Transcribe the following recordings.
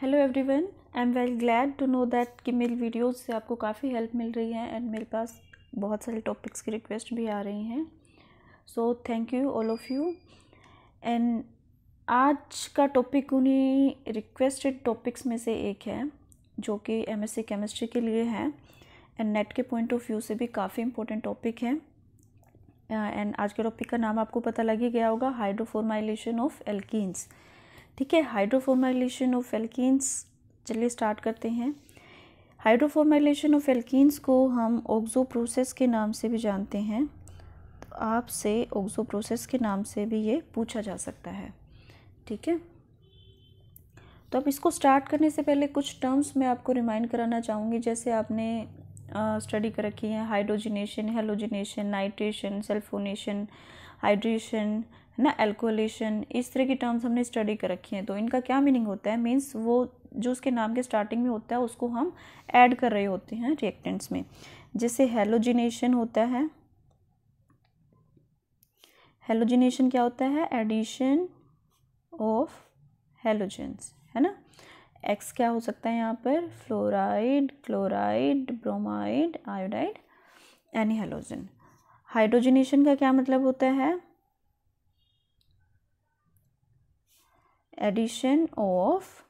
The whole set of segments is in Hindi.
hello everyone I am well glad to know that कि मेरी वीडियोस से आपको काफ़ी हेल्प मिल रही है एंड मेरे पास बहुत सारे टॉपिक्स की रिक्वेस्ट भी आ रही हैं so thank you all of you and आज का टॉपिक उन्हीं रिक्वेस्टेड टॉपिक्स में से एक है जो कि सी केमिस्ट्री के लिए है एंड नेट के पॉइंट ऑफ व्यू से भी काफ़ी इंपॉर्टेंट टॉपिक है एंड uh, आज के टॉपिक का नाम आपको पता लग ही गया होगा हाइड्रोफोरमाइलेशन ऑफ एल्किन्स ठीक है हाइड्रोफोमाइलेशन ऑफ एल्किन्स चलिए स्टार्ट करते हैं हाइड्रोफोमाइलेशन ऑफ एल्किन्स को हम ऑक्सो प्रोसेस के नाम से भी जानते हैं तो आपसे ओक्जो प्रोसेस के नाम से भी ये पूछा जा सकता है ठीक है तो अब इसको स्टार्ट करने से पहले कुछ टर्म्स मैं आपको रिमाइंड कराना चाहूँगी जैसे आपने स्टडी कर रखी है hydrogenation halogenation nitration sulphonation hydration है ना एल्कोलेशन इस तरह की टर्म्स हमने स्टडी कर रखी हैं तो इनका क्या मीनिंग होता है मीन्स वो जो उसके नाम के स्टार्टिंग में होता है उसको हम ऐड कर रहे होते हैं रिएक्टेंट्स में जैसे हेलोजिनेशन होता है हेलोजिनेशन क्या होता है एडिशन ऑफ हेलोजेंस है ना एक्स क्या हो सकता है यहाँ पर fluoride chloride bromide iodide any halogen hydrogenation का क्या मतलब होता है एडिशन ऑफ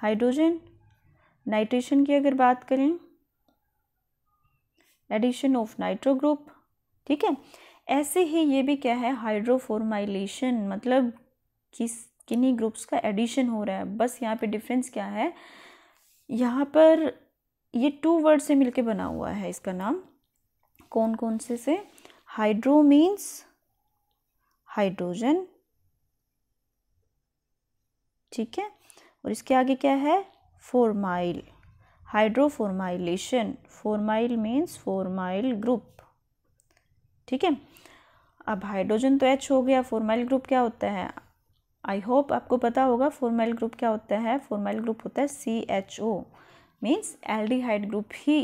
हाइड्रोजन नाइट्रेशन की अगर बात करें एडिशन ऑफ नाइट्रो ग्रुप ठीक है ऐसे ही ये भी क्या है हाइड्रोफॉर्माइलेशन मतलब किस किन्हीं ग्रुप्स का एडिशन हो रहा है बस यहाँ पे डिफरेंस क्या है यहाँ पर ये टू वर्ड से मिलके बना हुआ है इसका नाम कौन कौन से से हाइड्रो मीन्स हाइड्रोजन ठीक है और इसके आगे क्या है फोरमाइल हाइड्रोफोरमाइलेशन फोरमाइल मीन्स फोरमाइल ग्रुप ठीक है अब हाइड्रोजन तो एच हो गया फोरमाइल ग्रुप क्या होता है आई होप आपको पता होगा फोरमाइल ग्रुप क्या होता है फोरमाइल ग्रुप होता है C H O means aldehyde group ही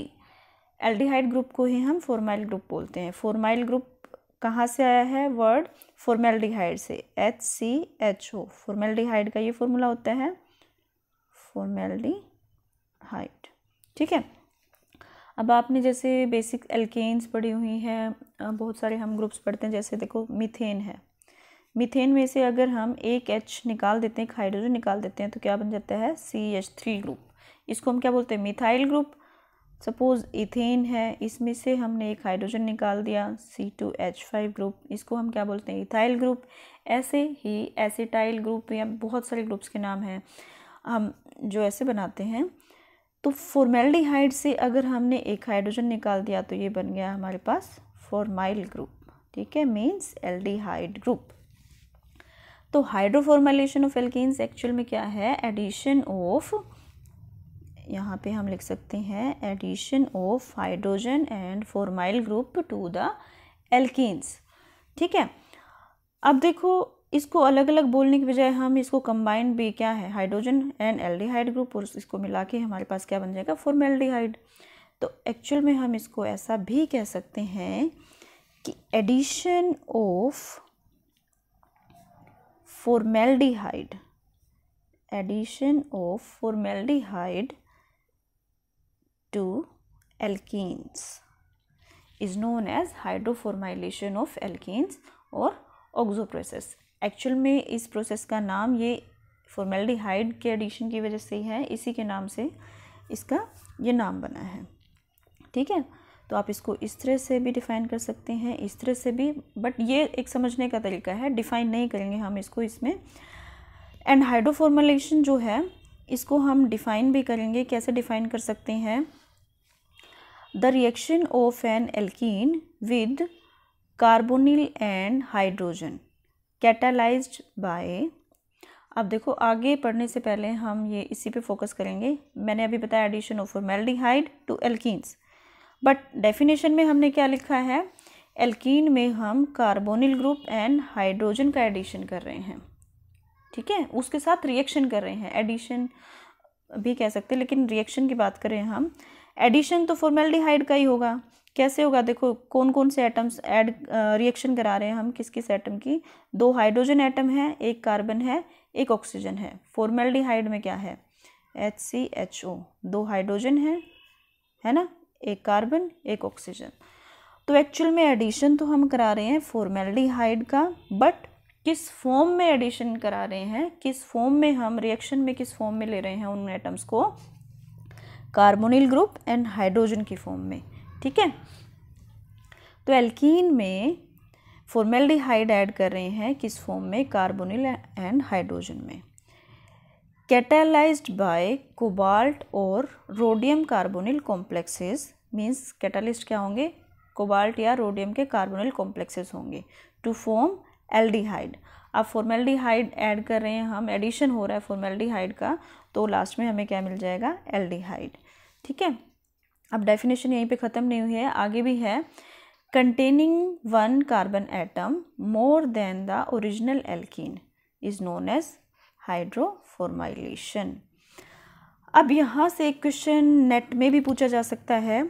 एल्डिहाइड ग्रुप को ही हम फोरमाइल ग्रुप बोलते हैं फोरमाइल ग्रुप कहाँ से आया है वर्ड फोर्मेल्डिहाइड से एच सी एच ओ फोर्मेल्डिहाइड का ये फॉर्मूला होता है फोर्मेल्डिहाइड ठीक है अब आपने जैसे बेसिक एल्केन्स पढ़ी हुई हैं बहुत सारे हम ग्रुप्स पढ़ते हैं जैसे देखो मिथेन है मिथेन में से अगर हम एक एच निकाल देते हैं एक हाइड्रोजन निकाल देते हैं तो क्या बन जाता है सी एच थ्री ग्रुप इसको हम क्या बोलते हैं मिथाइल ग्रुप सपोज़ इथेन है इसमें से हमने एक हाइड्रोजन निकाल दिया C two H five group इसको हम क्या बोलते हैं इथाइल ग्रुप ऐसे ही एसिटाइल ग्रुप या बहुत सारे ग्रुप्स के नाम हैं हम जो ऐसे बनाते हैं तो फॉर्मेल्डिहाइड से अगर हमने एक हाइड्रोजन निकाल दिया तो ये बन गया हमारे पास फॉर्माइल ग्रुप ठीक है मीन्स एल ग्रुप तो हाइड्रोफॉर्मेलेशन ऑफ एल्किन्स एक्चुअल में क्या है एडिशन ऑफ यहाँ पे हम लिख सकते हैं addition of hydrogen and formyl group to the alkenes ठीक है अब देखो इसको अलग अलग बोलने के बजाय हम इसको कंबाइन भी क्या है हाइड्रोजन एंड एल्डिहाइड ग्रुप और इसको मिला के हमारे पास क्या बन जाएगा फॉर्मेल्डिहाइड तो एक्चुअल में हम इसको ऐसा भी कह सकते हैं कि addition of formaldehyde addition of formaldehyde to alkenes is known as hydroformylation of alkenes और ऑक्सो प्रोसेस एक्चुअल में इस प्रोसेस का नाम ये हाइड के एडिशन की वजह से ही है इसी के नाम से इसका ये नाम बना है ठीक है तो आप इसको इस तरह से भी डिफ़ाइन कर सकते हैं इस तरह से भी बट ये एक समझने का तरीका है डिफ़ाइन नहीं करेंगे हम इसको इसमें एंड हाइड्रोफॉर्मलेशन जो है इसको हम डिफ़ाइन भी करेंगे कैसे डिफ़ाइन कर सकते हैं the reaction of an alkene with carbonyl and hydrogen catalyse by अब देखो आगे पढ़ने से पहले हम ये इसी पे फोकस करेंगे मैंने अभी बताया एडिशन ऑफ फॉर्मेल्डिहाइड टू एल्कीस बट डेफिनेशन में हमने क्या लिखा है एल्कीन में हम कार्बोनिल ग्रुप एंड हाइड्रोजन का एडिशन कर रहे हैं ठीक है उसके साथ रिएक्शन कर रहे हैं एडिशन भी कह सकते हैं लेकिन रिएक्शन की बात करें हम एडिशन तो फॉर्मेल्डिहाइड का ही होगा कैसे होगा देखो कौन कौन से एटम्स एड रिएक्शन करा रहे हैं हम किस किस एटम की दो हाइड्रोजन एटम है एक कार्बन है एक ऑक्सीजन है फॉर्मेल्डिहाइड में क्या है एच सी एच ओ दो हाइड्रोजन है है ना एक कार्बन एक ऑक्सीजन तो एक्चुअल में एडिशन तो हम करा रहे हैं फॉर्मेल्डिहाइड का बट किस फॉर्म में एडिशन करा रहे हैं किस फॉर्म में हम रिएक्शन में किस फॉर्म में ले रहे हैं उन एटम्स को कार्बोनिल ग्रुप एंड हाइड्रोजन की फॉर्म में ठीक है तो एल्कीन में फॉर्मेल्डिहाइड ऐड कर रहे हैं किस फॉर्म में कार्बोनिल एंड हाइड्रोजन में कैटालाइज्ड बाय कोबाल्ट और rhodium carbonyl complexes means catalyst क्या होंगे कोबाल्ट या रोडियम के कार्बोनिल कॉम्प्लेक्सेस होंगे टू फॉर्म एल्डिहाइड अब फॉर्मेल्डिहाइड ऐड कर रहे हैं हम एडिशन हो रहा है फॉर्मेल्डिहाइड का तो लास्ट में हमें क्या मिल जाएगा एल्डिहाइड ठीक है अब डेफिनेशन यहीं पे ख़त्म नहीं हुई है आगे भी है containing one carbon atom more than the original alkene is known as hydroformylation अब यहाँ से एक क्वेश्चन नेट में भी पूछा जा सकता है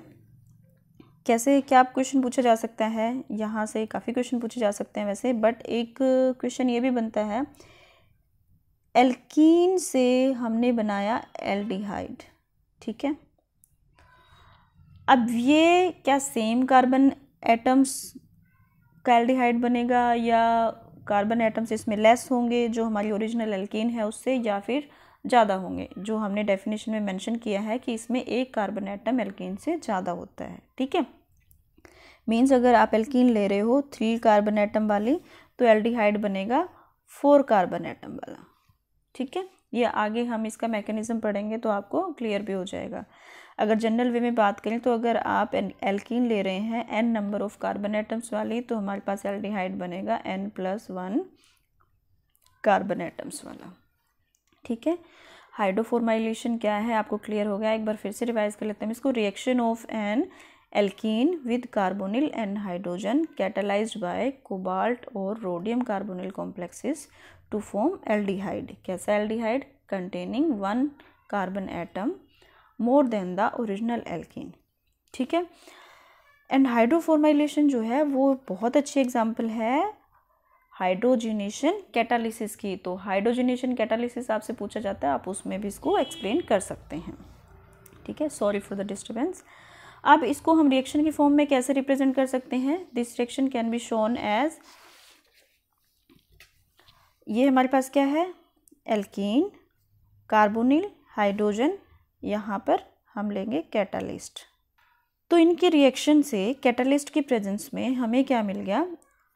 कैसे क्या आप क्वेश्चन पूछा जा सकता है यहाँ से काफ़ी क्वेश्चन पूछे जा सकते हैं वैसे बट एक क्वेश्चन ये भी बनता है एल्कीन से हमने बनाया एल्डिहाइड ठीक है अब ये क्या सेम कार्बन एटम्स कैल्डिहाइड बनेगा या कार्बन एटम्स इसमें लेस होंगे जो हमारी ओरिजिनल एल्कीन है उससे या फिर ज़्यादा होंगे जो हमने डेफिनेशन में मेंशन किया है कि इसमें एक कार्बन एटम एल्किन से ज़्यादा होता है ठीक है मीन्स अगर आप एल्कीन ले रहे हो थ्री कार्बन एटम वाली तो एल्डिहाइड बनेगा फोर कार्बन एटम वाला ठीक है ये आगे हम इसका मैकेनिज़्म पढ़ेंगे तो आपको क्लियर भी हो जाएगा अगर जनरल वे में बात करें तो अगर आप एल्कीन ले रहे हैं n number of carbon atoms वाली तो हमारे पास एल्डिहाइड बनेगा n plus one carbon atoms वाला ठीक है हाइड्रोफॉर्माइलेशन क्या है आपको क्लियर हो गया एक बार फिर से रिवाइज कर लेते हैं इसको reaction of an alkene with carbonyl and hydrogen catalysed by cobalt और rhodium carbonyl complexes to form aldehyde kaisa aldehyde containing one carbon atom more than the original alkene ठीक है एंड हाइड्रोफॉर्माइलेशन जो है वो बहुत अच्छी एग्जाम्पल है हाइड्रोजिनेशन कैटालिसिस की तो हाइड्रोजिनेशन कैटालिसिस आपसे पूछा जाता है आप उसमें भी इसको एक्सप्लेन कर सकते हैं ठीक है सॉरी फॉर द डिस्टर्बेंस अब इसको हम रिएक्शन की फॉर्म में कैसे रिप्रेजेंट कर सकते हैं this reaction can be shown as ये हमारे पास क्या है एल्कीन कार्बोनिल हाइड्रोजन यहाँ पर हम लेंगे कैटालिस्ट तो इनकी रिएक्शन से कैटालिस्ट की प्रेजेंस में हमें क्या मिल गया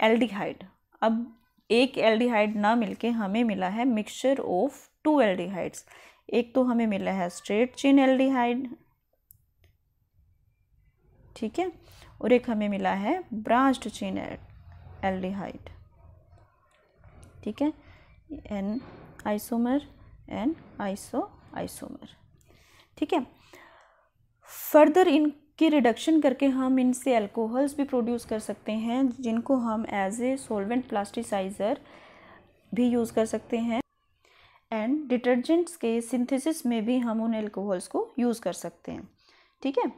एल्डिहाइड अब एक एल्डिहाइड ना मिलके हमें मिला है मिक्सचर ऑफ टू एल्डिहाइड्स एक तो हमें मिला है स्ट्रेट चेन एल्डिहाइड ठीक है और एक हमें मिला है ब्रांच्ड चेन एल्डिहाइड ठीक है N isomer and iso isomer ठीक है फर्दर इनकी रिडक्शन करके हम इनसे अल्कोहल्स भी प्रोड्यूस कर सकते हैं जिनको हम एज ए सोलवेंट प्लास्टिसाइज़र भी यूज़ कर सकते हैं एंड डिटर्जेंट्स के सिंथेसिस में भी हम उन एल्कोहल्स को यूज़ कर सकते हैं ठीक है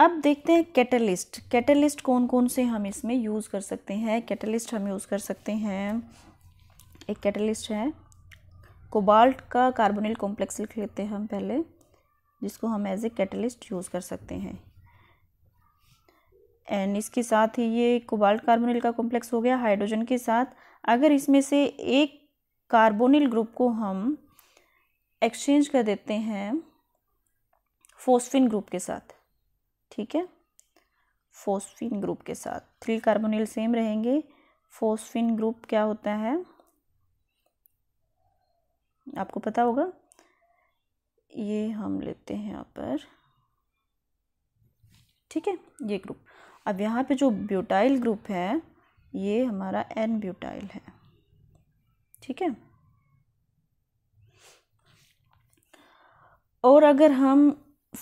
अब देखते हैं कैटलिस्ट कैटलिस्ट कौन कौन से हम इसमें यूज़ कर सकते हैं कैटलिस्ट हम यूज़ कर सकते हैं एक कैटलिस्ट है कोबाल्ट का कार्बोनिल कॉम्प्लेक्स लिख लेते हैं हम पहले जिसको हम एज ए कैटलिस्ट यूज़ कर सकते हैं एंड इसके साथ ही ये कोबाल्ट कार्बोनिल का कॉम्प्लेक्स हो गया हाइड्रोजन के साथ अगर इसमें से एक कार्बोनिल ग्रुप को हम एक्सचेंज कर देते हैं फोस्फिन ग्रुप के साथ ठीक है फोस्फिन ग्रुप के साथ थ्री कार्बोनिल सेम रहेंगे फोस्फिन ग्रुप क्या होता है आपको पता होगा ये हम लेते हैं यहाँ पर ठीक है ये ग्रुप अब यहाँ पे जो ब्यूटाइल ग्रुप है ये हमारा एन ब्यूटाइल है ठीक है और अगर हम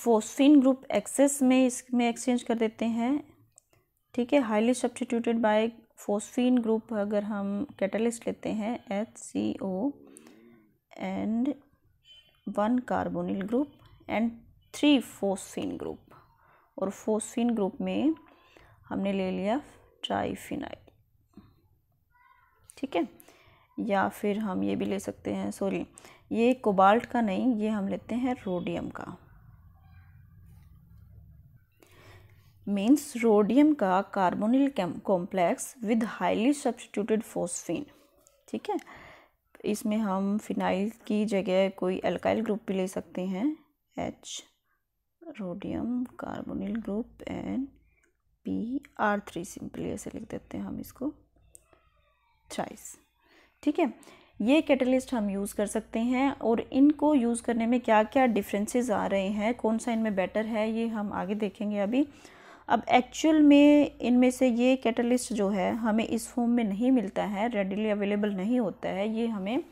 फोस्फिन ग्रुप एक्सेस में इसमें एक्सचेंज कर देते हैं ठीक है highly substituted by phosphine group अगर हम कैटलिस्ट लेते हैं H C O and one carbonyl group and three phosphine group और फोस्फिन ग्रुप में हमने ले लिया ट्राईफिनाइल ठीक है या फिर हम ये भी ले सकते हैं सॉरी ये कोबाल्ट का नहीं ये हम लेते हैं रोडियम का मीन्स रोडियम का carbonyl complex with highly substituted phosphine ठीक है इसमें हम फिनाइल की जगह कोई अल्काइल ग्रुप भी ले सकते हैं H rhodium carbonyl group and P R three simply ऐसे लिख देते हैं हम इसको चाइस ठीक है ये कैटलिस्ट हम यूज़ कर सकते हैं और इनको यूज़ करने में क्या क्या डिफरेंसेस आ रहे हैं कौन सा इनमें बेटर है ये हम आगे देखेंगे अभी अब एक्चुअल में इनमें से ये कैटलिस्ट जो है हमें इस फॉर्म में नहीं मिलता है रेडिली अवेलेबल नहीं होता है ये हमें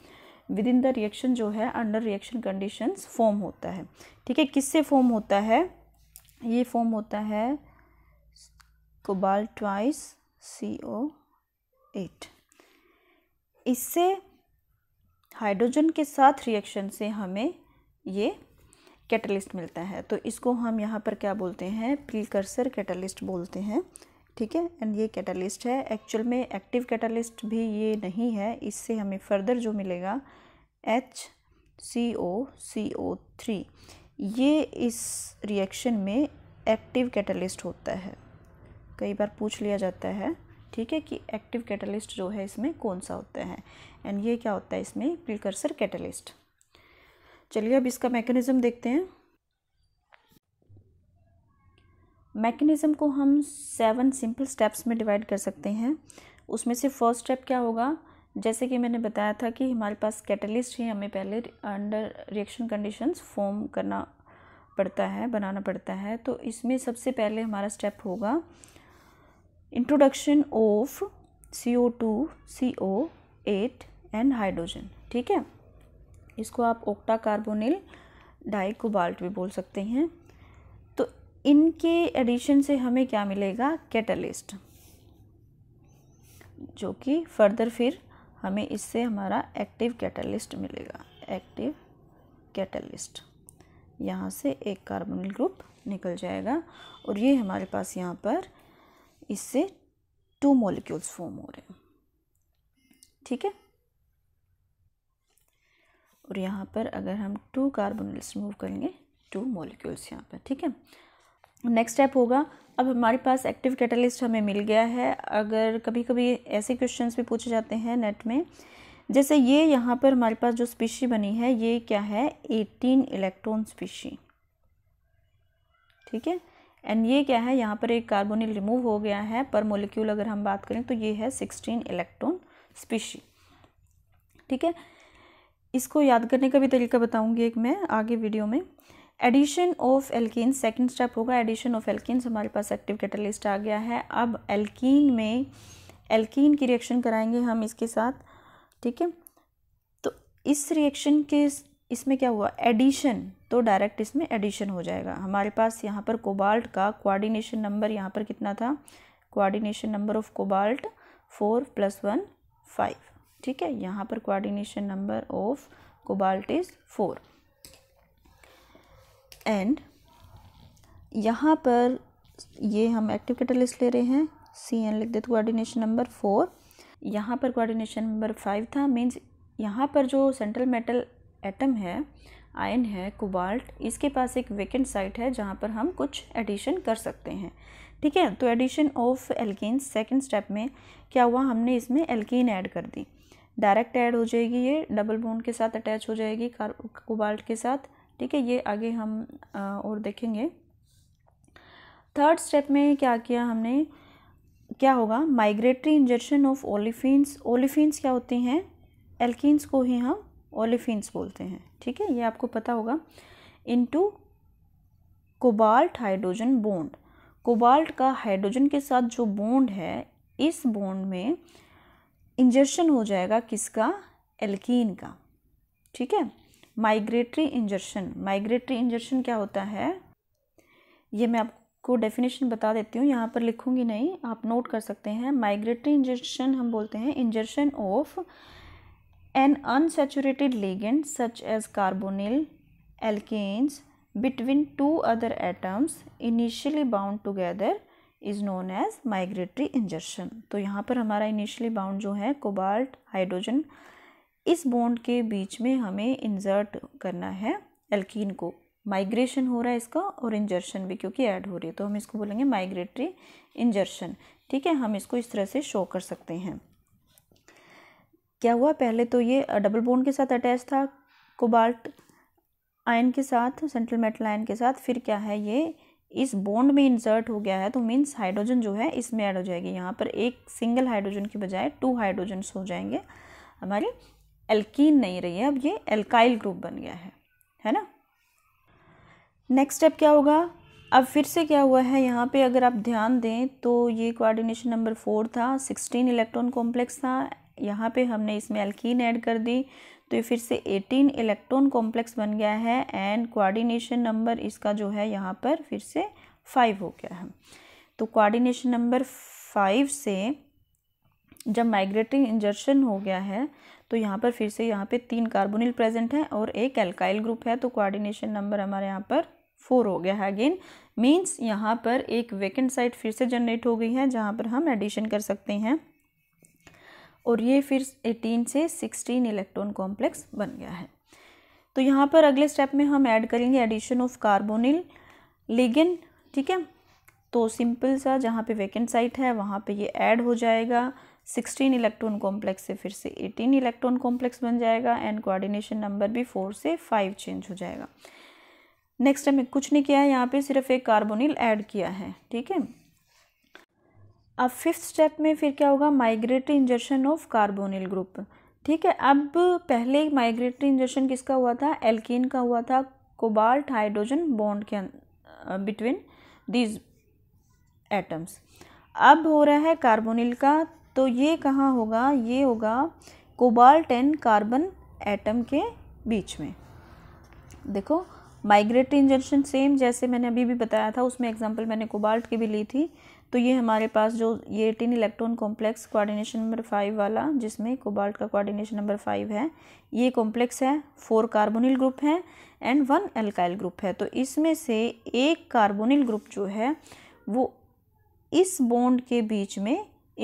विद इन द रिएक्शन जो है अंडर रिएक्शन कंडीशंस फॉर्म होता है ठीक है किससे फॉर्म होता है ये फॉर्म होता है cobalt twice C O eight इससे हाइड्रोजन के साथ रिएक्शन से हमें ये कैटलिस्ट मिलता है तो इसको हम यहाँ पर क्या बोलते हैं प्रीकर्सर कैटलिस्ट बोलते हैं ठीक है एंड ये कैटलिस्ट है एक्चुअल में एक्टिव कैटलिस्ट भी ये नहीं है इससे हमें फर्दर जो मिलेगा H C O C O three ये इस रिएक्शन में एक्टिव कैटलिस्ट होता है कई बार पूछ लिया जाता है ठीक है कि एक्टिव कैटलिस्ट जो है इसमें कौन सा होता है एंड ये क्या होता है इसमें प्रिकर्सर कैटलिस्ट चलिए अब इसका मैकेनिज़्म देखते हैं मैकेनिज़्म को हम सेवन सिंपल स्टेप्स में डिवाइड कर सकते हैं उसमें से फर्स्ट स्टेप क्या होगा जैसे कि मैंने बताया था कि हमारे पास कैटलिस्ट ही हमें पहले अंडर रिएक्शन कंडीशंस फॉर्म करना पड़ता है बनाना पड़ता है तो इसमें सबसे पहले हमारा स्टेप होगा introduction of C O two C O eight and hydrogen ठीक है इसको आप ओक्टा कार्बोनिल डाई कोबाल्ट भी बोल सकते हैं तो इनके एडिशन से हमें क्या मिलेगा कैटलिस्ट जो कि फर्दर फिर हमें इससे हमारा एक्टिव कैटलिस्ट मिलेगा एक्टिव कैटलिस्ट यहाँ से एक कार्बोनिल ग्रुप निकल जाएगा और ये हमारे पास यहाँ पर इससे टू मॉलिक्यूल्स फॉर्म हो रहे हैं ठीक है और यहाँ पर अगर हम टू कार्बोनल्स मूव करेंगे टू मोलिक्यूल्स यहाँ पर ठीक है नेक्स्ट स्टेप होगा अब हमारे पास एक्टिव कैटलिस्ट हमें मिल गया है अगर कभी कभी ऐसे क्वेश्चन भी पूछे जाते हैं नेट में जैसे ये यहाँ पर हमारे पास जो स्पीशी बनी है ये क्या है एटीन इलेक्ट्रॉन स्पीशी ठीक है एंड ये क्या है यहाँ पर एक कार्बोनिल रिमूव हो गया है पर मोलिक्यूल अगर हम बात करें तो ये है सिक्सटीन इलेक्ट्रॉन स्पीशी ठीक है इसको याद करने का भी तरीका बताऊंगी एक मैं आगे वीडियो में addition of alkene second step होगा एडिशन ऑफ एल्किन्स हमारे पास एक्टिव कैटलिस्ट आ गया है अब एल्कीन में एल्कीन की रिएक्शन कराएंगे हम इसके साथ ठीक है तो इस रिएक्शन के इसमें क्या हुआ एडिशन तो डायरेक्ट इसमें एडिशन हो जाएगा हमारे पास यहाँ पर कोबाल्ट का कोआर्डिनेशन नंबर यहाँ पर कितना था coordination number of cobalt four plus one five ठीक है यहाँ पर coordination number of cobalt is four and यहाँ पर ये हम एक्टिव कैटलिस्ट ले रहे हैं सी एन लिख देते कोऑर्डिनेशन नंबर फोर यहाँ पर कोऑर्डिनेशन नंबर फाइव था मीन्स यहाँ पर जो सेंट्रल मेटल एटम है आयन है कोबाल्ट इसके पास एक वेकेंट साइट है जहाँ पर हम कुछ एडिशन कर सकते हैं ठीक है तो addition of alkene second step में क्या हुआ हमने इसमें एल्किन ऐड कर दी डायरेक्ट ऐड हो जाएगी ये डबल बोन के साथ अटैच हो जाएगी कोबाल्ट के साथ ठीक है ये आगे हम आ, और देखेंगे थर्ड स्टेप में क्या किया हमने क्या होगा migratory injection of olefins olefins क्या होती हैं एल्किस को ही हम ओलिफिन्स बोलते हैं ठीक है ये आपको पता होगा into cobalt hydrogen bond cobalt का हाइड्रोजन के साथ जो बोंड है इस बोंड में इंजेक्शन हो जाएगा किसका एल्कीन का ठीक है माइग्रेटरी इंजेक्शन माइग्रेटरी इंजेक्शन क्या होता है ये मैं आपको डेफिनेशन बता देती हूँ यहाँ पर लिखूँगी नहीं आप नोट कर सकते हैं माइग्रेटरी इंजेक्शन हम बोलते हैं injection of an unsaturated ligand such as carbonyl alkenes between two other atoms initially bound together is known as migratory injection तो यहाँ पर हमारा इनिशियली बाउंड जो है कोबाल्ट हाइड्रोजन इस बॉन्ड के बीच में हमें इंजर्ट करना है एल्कीन को माइग्रेशन हो रहा है इसका और इंजर्शन भी क्योंकि ऐड हो रही है तो हम इसको बोलेंगे माइग्रेटरी इंजर्शन ठीक है हम इसको इस तरह से शो कर सकते हैं क्या हुआ पहले तो ये डबल बॉन्ड के साथ अटैच था कोबाल्ट आयन के साथ सेंट्रल मेटल आयन के साथ फिर क्या है ये इस बॉन्ड में इंसर्ट हो गया है तो मीन्स हाइड्रोजन जो है इसमें ऐड हो जाएगी यहाँ पर एक सिंगल हाइड्रोजन के बजाय टू हाइड्रोजन्स हो जाएंगे हमारी एल्कीन नहीं रही है अब ये एल्काइल ग्रुप बन गया है है ना नेक्स्ट स्टेप क्या होगा अब फिर से क्या हुआ है यहाँ पे अगर आप ध्यान दें तो ये कोऑर्डिनेशन नंबर फोर था सिक्सटीन इलेक्ट्रॉन कॉम्प्लेक्स था यहाँ पे हमने इसमें एल्कीन ऐड कर दी तो ये फिर से 18 इलेक्ट्रॉन कॉम्प्लेक्स बन गया है एंड कोऑर्डिनेशन नंबर इसका जो है यहाँ पर फिर से फाइव हो गया है तो कोऑर्डिनेशन नंबर फाइव से जब माइग्रेटिंग इंजर्शन हो गया है तो यहाँ पर फिर से यहाँ पे तीन कार्बोनिल प्रेजेंट है और एक एल्काइल ग्रुप है तो कोऑर्डिनेशन नंबर हमारे यहाँ पर फोर हो गया है अगेन मीन्स यहाँ पर एक वेकेंट साइट फिर से जनरेट हो गई है जहाँ पर हम एडिशन कर सकते हैं और ये फिर 18 से 16 इलेक्ट्रॉन कॉम्प्लेक्स बन गया है तो यहाँ पर अगले स्टेप में हम ऐड करेंगे एडिशन ऑफ कार्बोनिल लिगिन ठीक है तो सिंपल सा जहाँ पे वैकेंट साइट है वहाँ पे ये ऐड हो जाएगा 16 इलेक्ट्रॉन कॉम्प्लेक्स से फिर से 18 इलेक्ट्रॉन कॉम्प्लेक्स बन जाएगा एंड कोऑर्डिनेशन नंबर भी फोर से फाइव चेंज हो जाएगा नेक्स्ट हमें कुछ नहीं किया है यहाँ पर सिर्फ एक कार्बोनिल ऐड किया है ठीक है अब फिफ्थ स्टेप में फिर क्या होगा migratory injection of carbonyl group ठीक है अब पहले माइग्रेटरी इंजेक्शन किसका हुआ था एल्किन का हुआ था कोबाल्ट हाइड्रोजन बॉन्ड के बिटवीन दीज एटम्स अब हो रहा है कार्बोनिल का तो ये कहाँ होगा ये होगा कोबाल्ट एंड कार्बन एटम के बीच में देखो माइग्रेटरी इंजेक्शन सेम जैसे मैंने अभी भी बताया था उसमें एग्जांपल मैंने कोबाल्ट की भी ली थी तो ये हमारे पास जो ये eighteen electron complex coordination number five वाला जिसमें कोबाल्ट का कोऑर्डिनेशन नंबर फाइव है ये कॉम्प्लेक्स है फोर कार्बोनिल ग्रुप है एंड वन एल्काइल ग्रुप है तो इसमें से एक कार्बोनिल ग्रुप जो है वो इस बॉन्ड के बीच में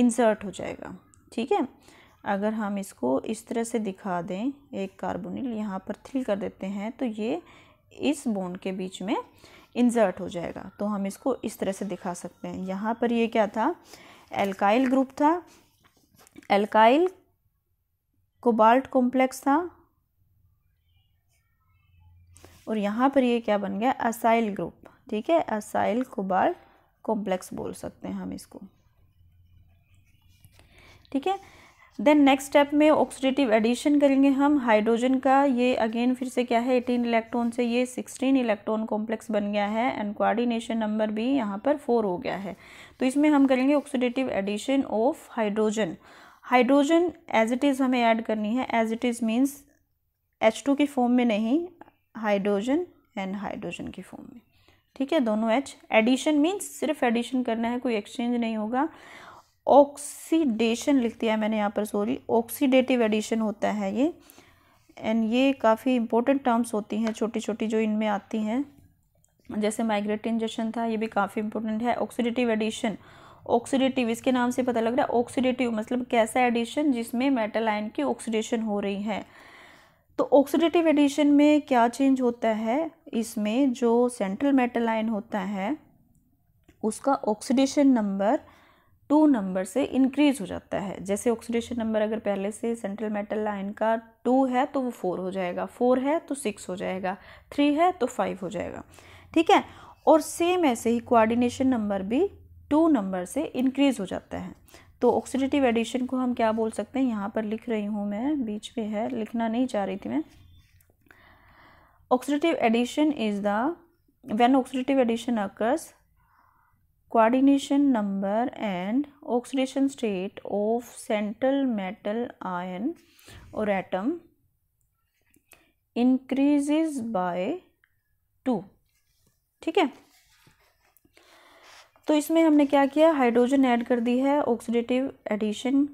इंसर्ट हो जाएगा ठीक है अगर हम इसको इस तरह से दिखा दें एक कार्बोनिल यहाँ पर थ्री कर देते हैं तो ये इस बॉन्ड के बीच में इंजर्ट हो जाएगा तो हम इसको इस तरह से दिखा सकते हैं यहाँ पर ये क्या था एल्काइल ग्रुप था एल्काइल कोबाल्ट कॉम्प्लेक्स था और यहाँ पर ये क्या बन गया असाइल ग्रुप ठीक है असाइल कोबाल्ट कॉम्प्लेक्स बोल सकते हैं हम इसको ठीक है देन नेक्स्ट स्टेप में ऑक्सीडेटिव एडिशन करेंगे हम हाइड्रोजन का ये अगेन फिर से क्या है एटीन इलेक्ट्रॉन से ये सिक्सटीन इलेक्ट्रॉन कॉम्प्लेक्स बन गया है एंड कोऑर्डिनेशन नंबर भी यहाँ पर फोर हो गया है तो इसमें हम करेंगे oxidative addition of hydrogen hydrogen as it is हमें ऐड करनी है as it is means H two की फॉर्म में नहीं हाइड्रोजन एंड हाइड्रोजन की फॉर्म में ठीक है दोनों एच एडिशन मीन्स सिर्फ एडिशन करना है कोई एक्सचेंज नहीं होगा ऑक्सीडेशन लिख दिया है मैंने यहाँ पर सॉरी ऑक्सीडेटिव एडिशन होता है ये एंड ये काफ़ी इंपॉर्टेंट टर्म्स होती हैं छोटी छोटी जो इनमें आती हैं जैसे माइग्रेट इंजेक्शन था ये भी काफ़ी इंपॉर्टेंट है ऑक्सीडेटिव एडिशन ऑक्सीडेटिव इसके नाम से पता लग रहा है ऑक्सीडेटिव मतलब कैसा एडिशन जिसमें मेटल आयन की ऑक्सीडेशन हो रही है तो ऑक्सीडेटिव एडिशन में क्या चेंज होता है इसमें जो सेंट्रल मेटल आयन होता है उसका ऑक्सीडेशन नंबर टू नंबर से इंक्रीज हो जाता है जैसे ऑक्सीडेशन नंबर अगर पहले से सेंट्रल मेटल लाइन का टू है तो वो फोर हो जाएगा फोर है तो सिक्स हो जाएगा थ्री है तो फाइव हो जाएगा ठीक है और सेम ऐसे ही कोऑर्डिनेशन नंबर भी टू नंबर से इंक्रीज हो जाता है तो ऑक्सीडेटिव एडिशन को हम क्या बोल सकते हैं यहाँ पर लिख रही हूँ मैं बीच में है लिखना नहीं चाह रही थी मैं oxidative addition is the when oxidative addition occurs coordination number and oxidation state of central metal ion or atom increases by two ठीक है तो इसमें हमने क्या किया हाइड्रोजन ऐड कर दी है ऑक्सीडेटिव एडिशन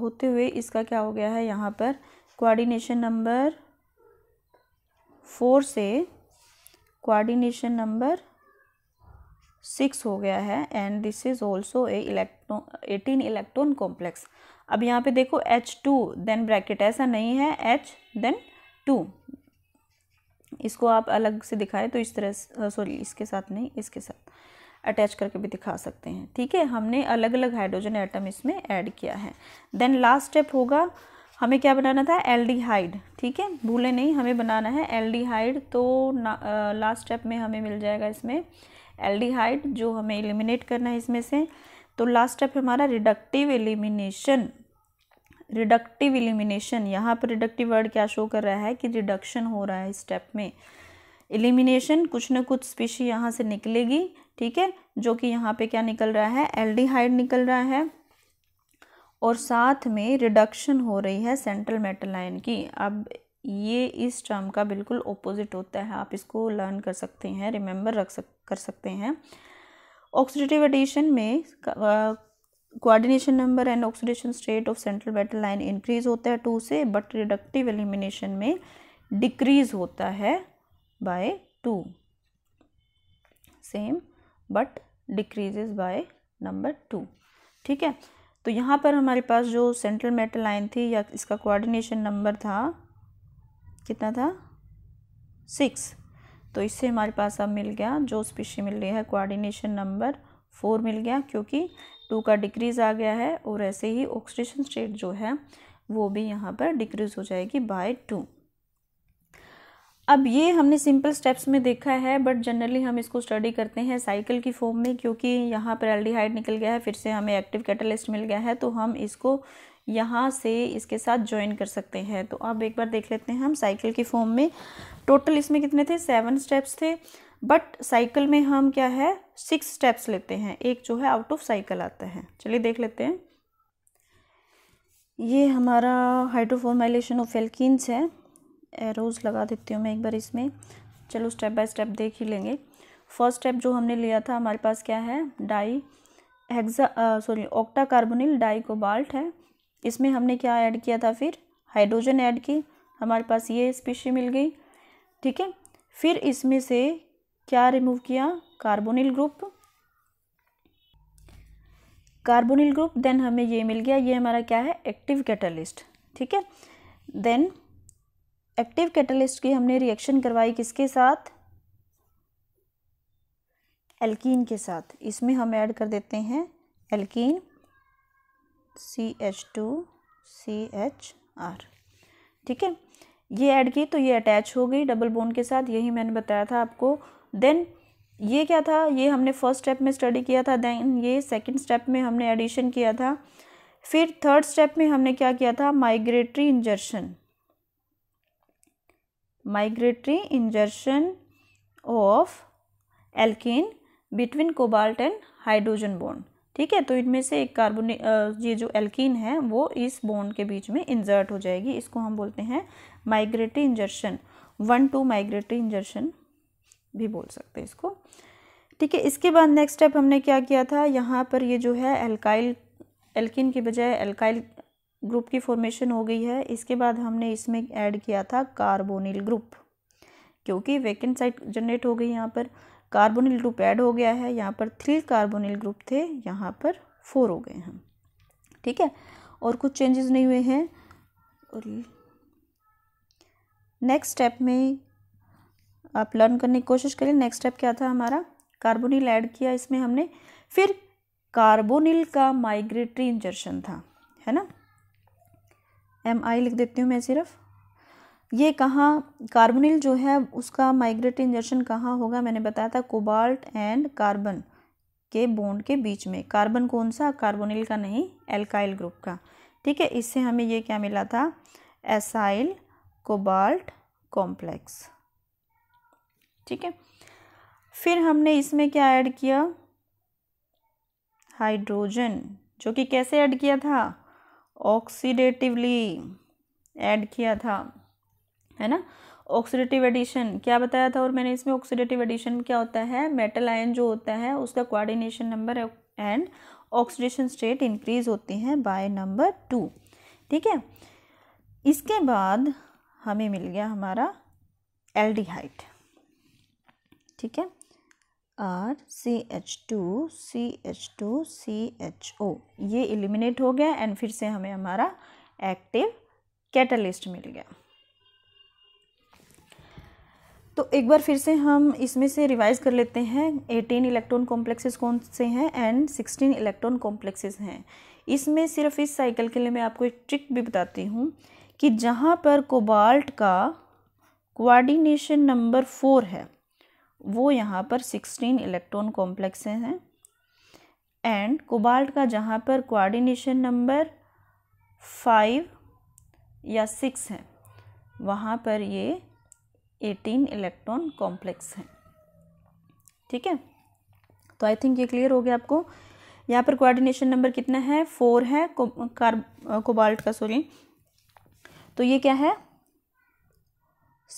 होते हुए इसका क्या हो गया है यहाँ पर कोऑर्डिनेशन नंबर फोर से कोऑर्डिनेशन नंबर सिक्स हो गया है and this is also a electron eighteen electron complex अब यहाँ पे देखो एच टू देन ब्रैकेट ऐसा नहीं है एच देन टू इसको आप अलग से दिखाएं तो इस तरह सॉरी इसके साथ नहीं इसके साथ अटैच करके भी दिखा सकते हैं ठीक है हमने अलग अलग हाइड्रोजन एटम इसमें ऐड किया है देन लास्ट स्टेप होगा हमें क्या बनाना था एल्डिहाइड ठीक है भूले नहीं हमें बनाना है एल्डिहाइड तो लास्ट स्टेप में हमें मिल जाएगा इसमें एल्डिहाइड जो हमें एलिमिनेट करना है इसमें से तो लास्ट स्टेप हमारा रिडक्टिव एलिमिनेशन रिडक्टिव एलिमिनेशन यहाँ पर रिडक्टिव वर्ड क्या शो कर रहा है कि रिडक्शन हो रहा है इस स्टेप में एलिमिनेशन कुछ ना कुछ स्पीशी यहाँ से निकलेगी ठीक है जो कि यहाँ पे क्या निकल रहा है एल्डिहाइड निकल रहा है और साथ में रिडक्शन हो रही है सेंट्रल मेटल लाइन की अब ये इस टर्म का बिल्कुल ओपोजिट होता है आप इसको लर्न कर सकते हैं रिमेंबर रख सक कर सकते हैं ऑक्सीडेटिव एडिशन में coordination number and oxidation state of central metal ion increase होता है टू से बट रिडक्टिव एलिमिनेशन में डिक्रीज होता है by two same but decreases by number two ठीक है तो यहाँ पर हमारे पास जो सेंट्रल मेटल लाइन थी या इसका कोऑर्डिनेशन नंबर था कितना था सिक्स तो इससे हमारे पास अब मिल गया जो स्पीशी मिल रही है कोऑर्डिनेशन नंबर फोर मिल गया क्योंकि टू का डिक्रीज़ आ गया है और ऐसे ही ऑक्सीडेशन स्टेट जो है वो भी यहाँ पर डिक्रीज़ हो जाएगी बाय टू अब ये हमने सिंपल स्टेप्स में देखा है बट जनरली हम इसको स्टडी करते हैं साइकिल की फॉर्म में क्योंकि यहाँ पर एल्डिहाइड निकल गया है फिर से हमें एक्टिव कैटलिस्ट मिल गया है तो हम इसको यहाँ से इसके साथ ज्वाइन कर सकते हैं तो अब एक बार देख लेते हैं हम साइकिल की फॉर्म में टोटल इसमें कितने थे सेवन स्टेप्स थे बट साइकिल में हम क्या है सिक्स स्टेप्स लेते हैं एक जो है आउट ऑफ साइकिल आता है चलिए देख लेते हैं ये हमारा हाइड्रोफॉर्माइलेशन ऑफ एल्किन्स है एरोज लगा देती हूँ मैं एक बार इसमें चलो स्टेप बाय स्टेप देख ही लेंगे फर्स्ट स्टेप जो हमने लिया था हमारे पास क्या है di hexa sorry octa carbonyl di cobalt है इसमें हमने क्या ऐड किया था फिर हाइड्रोजन ऐड की हमारे पास ये स्पीशी मिल गई ठीक है फिर इसमें से क्या रिमूव किया carbonyl group carbonyl group then हमें ये मिल गया ये हमारा क्या है एक्टिव कैटलिस्ट ठीक है देन एक्टिव कैटलिस्ट की हमने रिएक्शन करवाई किसके साथ एल्कीन के साथ इसमें हम ऐड कर देते हैं alkene C H two C H R ठीक है ये ऐड की तो ये अटैच हो गई डबल बोन के साथ यही मैंने बताया था आपको देन ये क्या था ये हमने फर्स्ट स्टेप में स्टडी किया था देन ये सेकंड स्टेप में हमने एडिशन किया था फिर थर्ड स्टेप में हमने क्या किया था migratory insertion migratory insertion of alkene between cobalt and hydrogen bond ठीक है तो इनमें से एक कार्बोन ये जो एल्किन है वो इस बोन के बीच में इंजर्ट हो जाएगी इसको हम बोलते हैं migratory insertion one two migratory insertion भी बोल सकते हैं इसको ठीक है इसके बाद नेक्स्ट स्टेप हमने क्या किया था यहाँ पर ये जो है एल्काइल एल्किन की बजाय एल्काइल ग्रुप की फॉर्मेशन हो गई है इसके बाद हमने इसमें ऐड किया था कार्बोनिल ग्रुप क्योंकि वेकेंट साइट जनरेट हो गई यहाँ पर कार्बोनिल ग्रुप ऐड हो गया है यहाँ पर थ्री कार्बोनिल ग्रुप थे यहाँ पर फोर हो गए हैं ठीक है और कुछ चेंजेस नहीं हुए हैं और नेक्स्ट स्टेप में आप लर्न करने की कोशिश करें नेक्स्ट स्टेप क्या था हमारा कार्बोनिल ऐड किया इसमें हमने फिर कार्बोनिल का माइग्रेटरी इंजर्शन था है ना एम आई लिख देती हूँ मैं सिर्फ़ ये कहाँ कार्बोनिल जो है उसका माइग्रेटरी इंजेक्शन कहाँ होगा मैंने बताया था कोबाल्ट एंड कार्बन के बोंड के बीच में कार्बन कौन सा कार्बोनिल का नहीं एल्काइल ग्रुप का ठीक है इससे हमें ये क्या मिला था एसाइल कोबाल्ट कॉम्प्लेक्स ठीक है फिर हमने इसमें क्या ऐड किया हाइड्रोजन जो कि कैसे ऐड किया था ऑक्सीडेटिवली ऐड किया था है ना ऑक्सीडेटिव एडिशन क्या बताया था और मैंने इसमें ऑक्सीडेटिव एडिशन क्या होता है मेटल आयन जो होता है उसका coordination number and oxidation state increase होती हैं बाय नंबर टू ठीक है इसके बाद हमें मिल गया हमारा एल्डिहाइड ठीक है R C H two C H two C H O ये इलिमिनेट हो गया एंड फिर से हमें हमारा एक्टिव कैटलिस्ट मिल गया तो एक बार फिर से हम इसमें से रिवाइज कर लेते हैं एटीन इलेक्ट्रॉन कॉम्प्लेक्सेस कौन से हैं एंड सिक्सटीन इलेक्ट्रॉन कॉम्प्लेक्सेस हैं इसमें सिर्फ इस साइकिल के लिए मैं आपको एक ट्रिक भी बताती हूँ कि जहाँ पर कोबाल्ट का कोआर्डिनेशन नंबर फोर है वो यहाँ पर सिक्सटीन इलेक्ट्रॉन कॉम्प्लेक्स हैं एंड कोबाल्ट का जहाँ पर कोआर्डिनेशन नंबर फाइव या सिक्स है वहाँ पर ये एटीन इलेक्ट्रॉन कॉम्प्लेक्स हैं ठीक है तो आई थिंक ये क्लियर हो गया आपको यहाँ पर कोऑर्डिनेशन नंबर कितना है फोर है कार्ब कोबाल्ट का सॉरी तो ये क्या है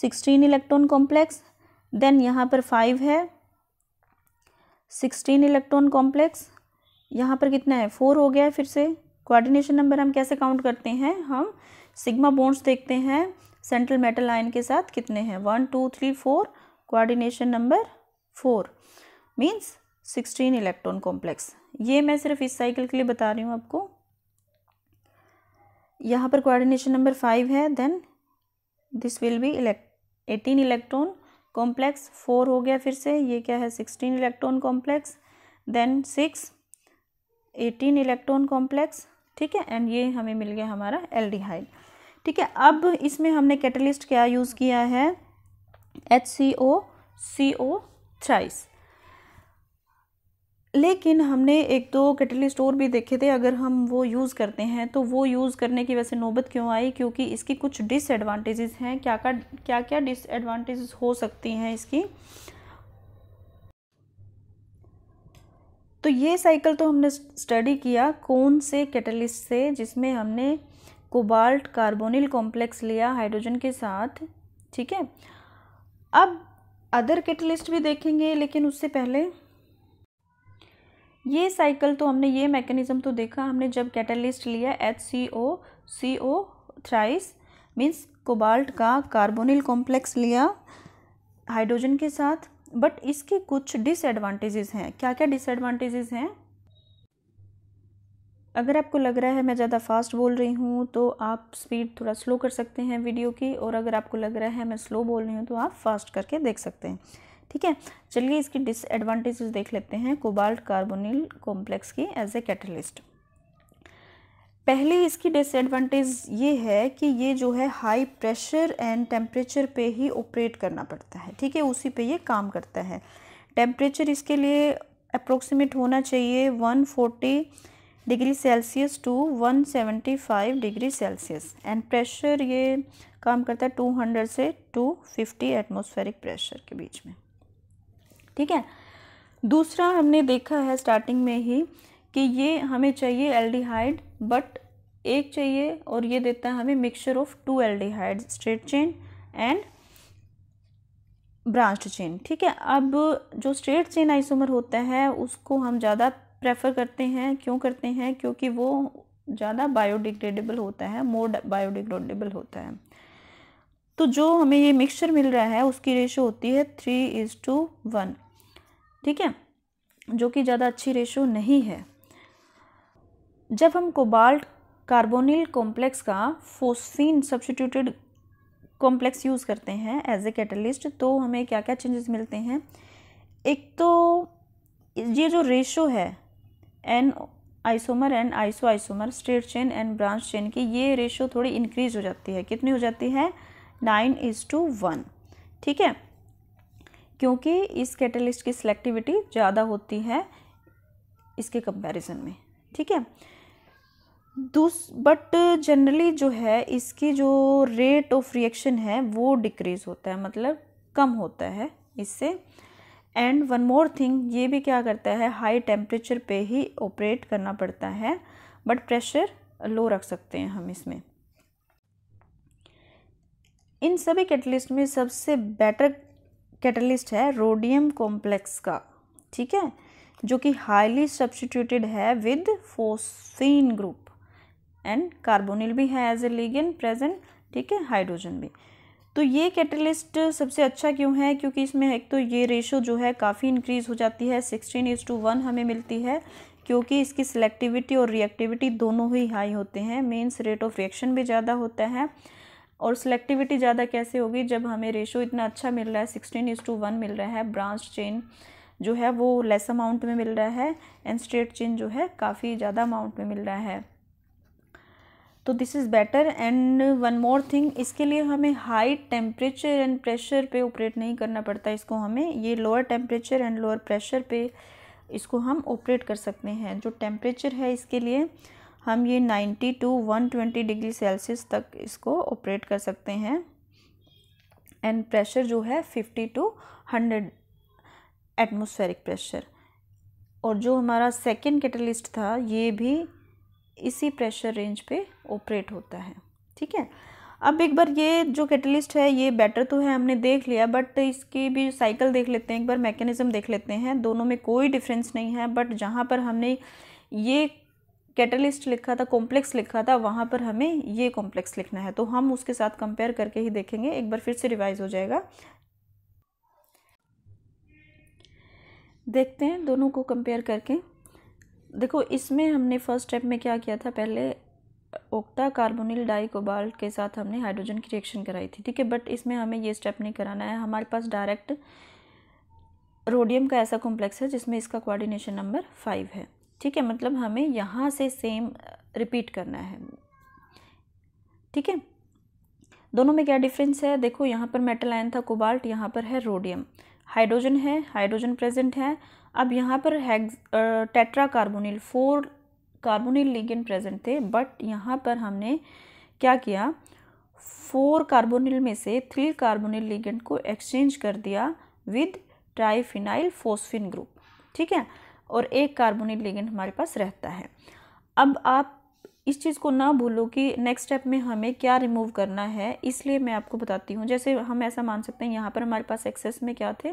सिक्सटीन इलेक्ट्रॉन कॉम्प्लेक्स देन यहाँ पर फाइव है सिक्सटीन इलेक्ट्रॉन कॉम्प्लेक्स यहाँ पर कितना है फोर हो गया है फिर से कोऑर्डिनेशन नंबर हम कैसे काउंट करते हैं हम सिग्मा बोन्स देखते हैं सेंट्रल मेटल आयन के साथ कितने हैं one two three four coordination number four means sixteen electron complex ये मैं सिर्फ इस साइकिल के लिए बता रही हूँ आपको यहाँ पर कोऑर्डिनेशन नंबर फाइव है then this will be elect eighteen electron complex four हो गया फिर से ये क्या है sixteen electron complex then six eighteen electron complex ठीक है एंड ये हमें मिल गया हमारा एल्डिहाइड ठीक है अब इसमें हमने कैटलिस्ट क्या यूज़ किया है H C O C O thrice लेकिन हमने एक दो कैटलिस्ट और भी देखे थे अगर हम वो यूज़ करते हैं तो वो यूज़ करने की वैसे नौबत क्यों आई क्योंकि इसकी कुछ डिसएडवांटेजेस हैं क्या का क्या क्या डिसएडवांटेजेस हो सकती हैं इसकी तो ये साइकिल तो हमने स्टडी किया कौन से कैटलिस्ट से जिसमें हमने कोबाल्ट कार्बोनिल कॉम्प्लेक्स लिया हाइड्रोजन के साथ ठीक है अब अदर कैटलिस्ट भी देखेंगे लेकिन उससे पहले ये साइकिल तो हमने ये मैकेनिज्म तो देखा हमने जब कैटलिस्ट लिया H C O C O thrice means cobalt का कार्बोनिल कॉम्प्लेक्स लिया हाइड्रोजन के साथ बट इसके कुछ डिसएडवांटेजेस हैं क्या क्या डिसएडवांटेजेस हैं अगर आपको लग रहा है मैं ज़्यादा फास्ट बोल रही हूँ तो आप स्पीड थोड़ा स्लो कर सकते हैं वीडियो की और अगर आपको लग रहा है मैं स्लो बोल रही हूँ तो आप फास्ट करके देख सकते हैं ठीक है चलिए इसकी डिसएडवांटेजेस देख लेते हैं कोबाल्ट कार्बोनिल कॉम्प्लेक्स की एज ए कैटलिस्ट पहली इसकी डिसएडवांटेज ये है कि ये जो है हाई प्रेशर एंड टेम्परेचर पे ही ऑपरेट करना पड़ता है ठीक है उसी पे ये काम करता है टेम्परेचर इसके लिए अप्रोक्सीमेट होना चाहिए 140 degree Celsius to 175 degree Celsius and pressure ये काम करता है 200 से 250 एटमॉस्फेरिक प्रेशर के बीच में ठीक है दूसरा हमने देखा है स्टार्टिंग में ही कि ये हमें चाहिए एल्डिहाइड बट एक चाहिए और ये देता है हमें mixture of two aldehyde straight chain and branch chain ठीक है अब जो स्ट्रेट चेन आइसोमर होता है उसको हम ज़्यादा प्रेफर करते हैं क्यों करते हैं क्योंकि वो ज़्यादा बायोडिग्रेडेबल होता है मोर बायोडिग्रेडेबल होता है तो जो हमें ये मिक्सचर मिल रहा है उसकी रेशो होती है थ्री इज़ टू वन ठीक है जो कि ज़्यादा अच्छी रेशो नहीं है जब हम कोबाल्ट कार्बोनिल कॉम्प्लेक्स का फोस्फीन सब्सटीट्यूटेड कॉम्प्लेक्स यूज़ करते हैं एज ए कैटलिस्ट तो हमें क्या क्या चेंजेस मिलते हैं एक तो ये जो रेशो है N isomer and iso isomer straight chain and branch chain की ये रेशियो थोड़ी इंक्रीज हो जाती है कितनी हो जाती है नाइन इज टू वन ठीक है क्योंकि इस कैटलिस्ट की सिलेक्टिविटी ज़्यादा होती है इसके कंपैरिजन में ठीक है दूस बट जनरली जो है इसकी जो रेट ऑफ रिएक्शन है वो डिक्रीज़ होता है मतलब कम होता है इससे एंड वन मोर थिंग ये भी क्या करता है हाई टेम्परेचर पे ही ऑपरेट करना पड़ता है बट प्रेशर लो रख सकते हैं हम इसमें इन सभी कैटलिस्ट में सबसे बेटर कैटलिस्ट है रोडियम कॉम्प्लेक्स का ठीक है जो कि हाईली सब्सटीट्यूटेड है with phosphine group and carbonyl भी है एज ए लीगन प्रेजेंट ठीक है हाइड्रोजन भी तो ये कैटलिस्ट सबसे अच्छा क्यों है क्योंकि इसमें एक तो ये रेशो जो है काफ़ी इंक्रीज़ हो जाती है सिक्सटीन इज़ टू वन हमें मिलती है क्योंकि इसकी सिलेक्टिविटी और रिएक्टिविटी दोनों ही हाई होते हैं मेंस रेट ऑफ रिएक्शन भी ज़्यादा होता है और सिलेक्टिविटी ज़्यादा कैसे होगी जब हमें रेशो इतना अच्छा मिल रहा है सिक्सटीन इज़ टू वन मिल रहा है ब्रांच चेन जो है वो लेस अमाउंट में मिल रहा है एंड स्ट्रेट चेन जो है काफ़ी ज़्यादा अमाउंट में मिल रहा है तो this is better and one more thing इसके लिए हमें हाई टेम्परेचर एंड प्रेशर पे ऑपरेट नहीं करना पड़ता इसको हमें ये lower temperature and lower pressure पे इसको हम ऑपरेट कर सकते हैं जो टेम्परेचर है इसके लिए हम ये 90 टू 120 डिग्री सेल्सियस तक इसको ऑपरेट कर सकते हैं एंड प्रेशर जो है 50 टू 100 एटमोस्फेरिक प्रेशर और जो हमारा सेकेंड कैटलिस्ट था ये भी इसी प्रेशर रेंज पे ऑपरेट होता है ठीक है अब एक बार ये जो कैटलिस्ट है ये बेटर तो है हमने देख लिया बट इसकी भी साइकिल देख लेते हैं एक बार मैकेनिज़्म देख लेते हैं दोनों में कोई डिफरेंस नहीं है बट जहाँ पर हमने ये कैटलिस्ट लिखा था कॉम्प्लेक्स लिखा था वहाँ पर हमें ये कॉम्प्लेक्स लिखना है तो हम उसके साथ कंपेयर करके ही देखेंगे एक बार फिर से रिवाइज हो जाएगा देखते हैं दोनों को कंपेयर करके देखो इसमें हमने फर्स्ट स्टेप में क्या किया था पहले ओक्टा कार्बोनिल डाई कोबाल्ट के साथ हमने हाइड्रोजन की रिएक्शन कराई थी ठीक है बट इसमें हमें ये स्टेप नहीं कराना है हमारे पास डायरेक्ट रोडियम का ऐसा कॉम्प्लेक्स है जिसमें इसका कोऑर्डिनेशन नंबर फाइव है ठीक है मतलब हमें यहाँ से सेम रिपीट करना है ठीक है दोनों में क्या डिफरेंस है देखो यहाँ पर मेटल आयन था कोबाल्ट यहाँ पर है रोडियम हाइड्रोजन है हाइड्रोजन प्रेजेंट है अब यहाँ पर हैग्स tetra carbonyl four carbonyl ligand present थे बट यहाँ पर हमने क्या किया फोर कार्बोनिल में से थ्री कार्बोनिल लिगेंड को एक्सचेंज कर दिया विद ट्राइफिनाइल फोस्फिन ग्रुप ठीक है और एक कार्बोनिल लिगेंड हमारे पास रहता है अब आप इस चीज़ को ना भूलो कि नेक्स्ट स्टेप में हमें क्या रिमूव करना है इसलिए मैं आपको बताती हूँ जैसे हम ऐसा मान सकते हैं यहाँ पर हमारे पास एक्सेस में क्या थे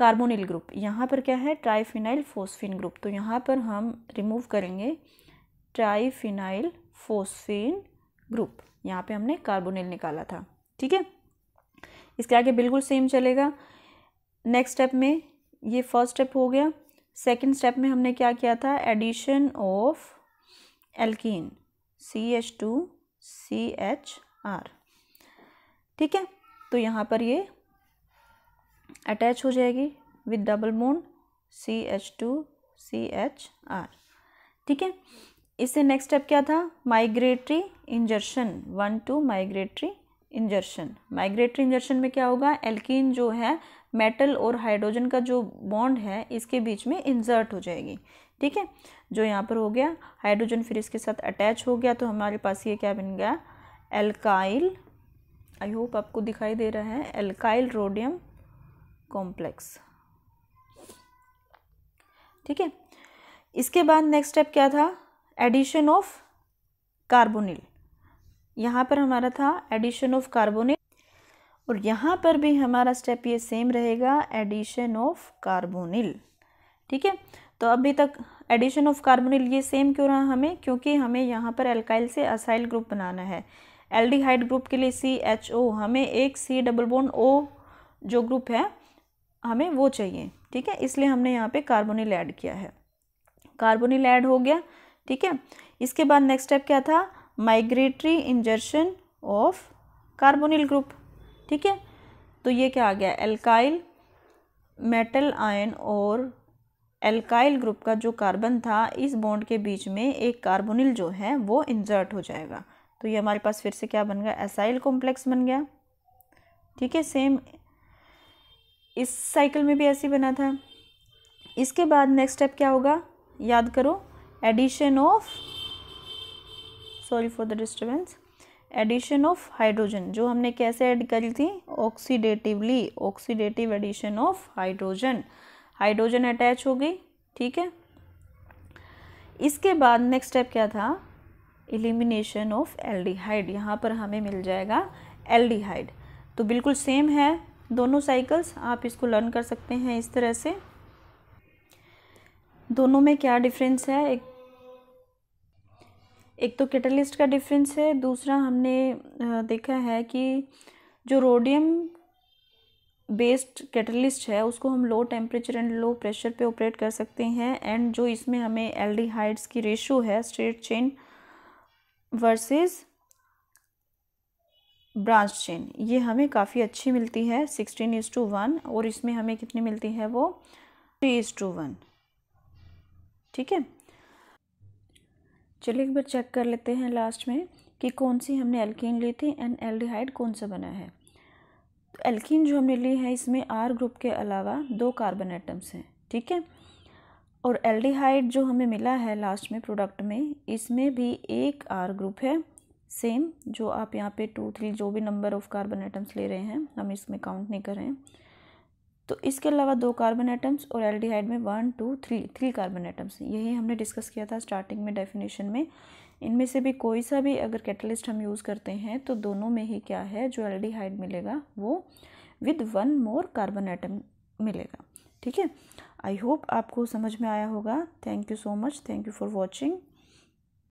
कार्बोनिल ग्रुप यहाँ पर क्या है ट्राईफिनाइल फोस्फिन ग्रुप तो यहाँ पर हम रिमूव करेंगे ट्राईफिनाइल फोस्फिन ग्रुप यहाँ पे हमने कार्बोनिल निकाला था ठीक है इसके आगे बिल्कुल सेम चलेगा नेक्स्ट स्टेप में ये फर्स्ट स्टेप हो गया सेकंड स्टेप में हमने क्या किया था addition of alkene C H two C H R ठीक है तो यहाँ पर ये अटैच हो जाएगी विद डबल मोन C H two C H R ठीक है इससे नेक्स्ट स्टेप क्या था migratory insertion one two migratory insertion migratory insertion में क्या होगा एल्किन जो है मेटल और हाइड्रोजन का जो बॉन्ड है इसके बीच में इंजर्ट हो जाएगी ठीक है जो यहाँ पर हो गया हाइड्रोजन फिर इसके साथ अटैच हो गया तो हमारे पास ये क्या बन गया एल्काइल आई होप आपको दिखाई दे रहा है एल्काइल रोडियम कॉम्प्लेक्स ठीक है इसके बाद नेक्स्ट स्टेप क्या था एडिशन ऑफ कार्बोनिल यहाँ पर हमारा था एडिशन ऑफ कार्बोनिल और यहाँ पर भी हमारा स्टेप ये सेम रहेगा एडिशन ऑफ कार्बोनिल ठीक है तो अभी तक एडिशन ऑफ कार्बोनिल ये सेम क्यों रहा हमें क्योंकि हमें यहाँ पर एल्काइल से असाइल ग्रुप बनाना है एल्डिहाइड ग्रुप के लिए सी एच ओ हमें एक सी डबल बोन ओ जो ग्रुप है हमें वो चाहिए ठीक है इसलिए हमने यहाँ पे कार्बोनिल ऐड किया है कार्बोनिल ऐड हो गया ठीक है इसके बाद नेक्स्ट स्टेप क्या था migratory insertion of carbonyl group ठीक है तो ये क्या आ गया एल्काइल मेटल आयन और एल्काइल ग्रुप का जो कार्बन था इस बॉन्ड के बीच में एक कार्बोनिल जो है वो इंजर्ट हो जाएगा तो ये हमारे पास फिर से क्या बन गया एसाइल कॉम्प्लेक्स बन गया ठीक है सेम इस साइकिल में भी ऐसे ही बना था इसके बाद नेक्स्ट स्टेप क्या होगा याद करो addition of sorry for the disturbance addition of hydrogen जो हमने कैसे ऐड करी थी oxidatively oxidative addition of hydrogen hydrogen attach हो गई ठीक है इसके बाद नेक्स्ट स्टेप क्या था एलिमिनेशन ऑफ एल्डिहाइड यहाँ पर हमें मिल जाएगा एल्डिहाइड तो बिल्कुल सेम है दोनों साइकिल्स आप इसको लर्न कर सकते हैं इस तरह से दोनों में क्या डिफरेंस है एक एक तो कैटलिस्ट का डिफरेंस है दूसरा हमने देखा है कि जो रोडियम बेस्ड कैटलिस्ट है उसको हम low temperature and low pressure पे ऑपरेट कर सकते हैं एंड जो इसमें हमें एल्डिहाइड्स की रेशो है straight chain versus branch chain ये हमें काफ़ी अच्छी मिलती है सिक्सटीन इज़ टू वन और इसमें हमें कितनी मिलती है वो थ्री इज़ टू वन ठीक है चलिए एक बार चेक कर लेते हैं लास्ट में कि कौन सी हमने एल्किन ली थी एंड एल्डिहाइड कौन सा बना है तो एल्किन जो हमने ली है इसमें आर ग्रुप के अलावा दो कार्बन एटम्स हैं ठीक है और एल्डिहाइड जो हमें मिला है लास्ट में प्रोडक्ट में इसमें भी एक आर ग्रुप है सेम जो आप यहाँ पे टू थ्री जो भी नंबर ऑफ़ कार्बन एटम्स ले रहे हैं हम इसमें काउंट नहीं कर रहे हैं तो इसके अलावा दो कार्बन एटम्स और एल्डिहाइड में one two three three carbon atoms यही हमने डिस्कस किया था स्टार्टिंग में डेफिनेशन में इनमें से भी कोई सा भी अगर कैटलिस्ट हम यूज़ करते हैं तो दोनों में ही क्या है जो एल्डिहाइड मिलेगा वो with one more carbon atom मिलेगा ठीक है आई होप आपको समझ में आया होगा thank you so much thank you for watching